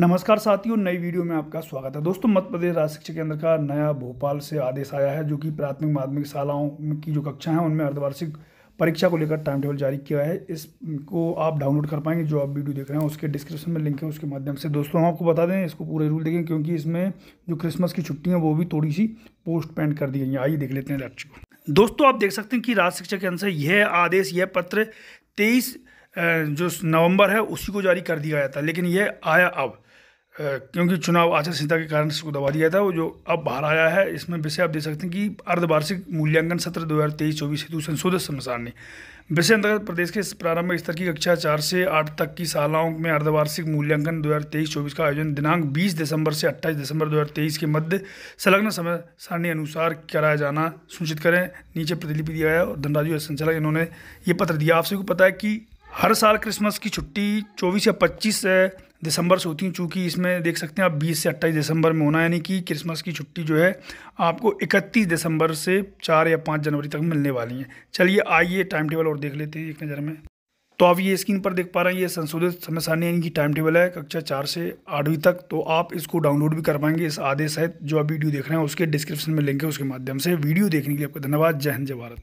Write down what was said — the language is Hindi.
नमस्कार साथियों नई वीडियो में आपका स्वागत है दोस्तों मध्य प्रदेश राज्य शिक्षा केंद्र का नया भोपाल से आदेश आया है जो कि प्राथमिक माध्यमिक शालाओं की जो कक्षा है उनमें अर्धवार्षिक परीक्षा को लेकर टाइम टेबल जारी किया है इसको आप डाउनलोड कर पाएंगे जो आप वीडियो देख रहे हैं उसके डिस्क्रिप्शन में लिंक है उसके माध्यम से दोस्तों हम आपको बता दें इसको पूरे रूल देखें क्योंकि इसमें जो क्रिसमस की छुट्टियाँ वो भी थोड़ी सी पोस्ट पेंट कर दी गई हैं आइए देख लेते हैं लक्ष्य को दोस्तों आप देख सकते हैं कि राज्य शिक्षा के से यह आदेश यह पत्र तेईस जो नवंबर है उसी को जारी कर दिया गया था लेकिन ये आया अब क्योंकि चुनाव आचार संहिता के कारण इसको दबा दिया था वो जो अब बाहर आया है इसमें विषय आप देख सकते हैं कि अर्धवार्षिक मूल्यांकन सत्र दो हज़ार तेईस चौबीस हेतु संशोधित ने विषय अंतर्गत प्रदेश के प्रारंभिक स्तर की कक्षा चार से आठ तक की शालाओं में अर्धवार्षिक मूल्यांकन दो हज़ार तेईस चौबीस का आयोजन दिनांक बीस दिसंबर से अट्ठाईस दिसंबर दो हज़ार तेईस के मध्य संलग्न समय सारणी अनुसार कराया जाना सूचित करें नीचे प्रतिलिपि दिया है और धनराजू संचालक इन्होंने ये पत्र दिया आप सभी को पता है कि हर साल क्रिसमस की छुट्टी 24 या 25 दिसंबर से होती है चूँकि इसमें देख सकते हैं आप 20 से 28 दिसंबर में होना यानी कि क्रिसमस की छुट्टी जो है आपको 31 दिसंबर से 4 या 5 जनवरी तक मिलने वाली है चलिए आइए टाइम टेबल और देख लेते हैं एक नज़र में तो आप ये स्क्रीन पर देख पा रहे हैं ये संशोधित समय सारणी यानी कि टाइम टेबल है कक्षा चार से आठवीं तक तो आप इसको डाउनलोड भी कर पाएंगे इस आदेश सहित जो आप वीडियो देख रहे हैं उसके डिस्क्रिप्शन में लिंक है उसके माध्यम से वीडियो देखने के लिए आपका धन्यवाद जय हिंद जय भारत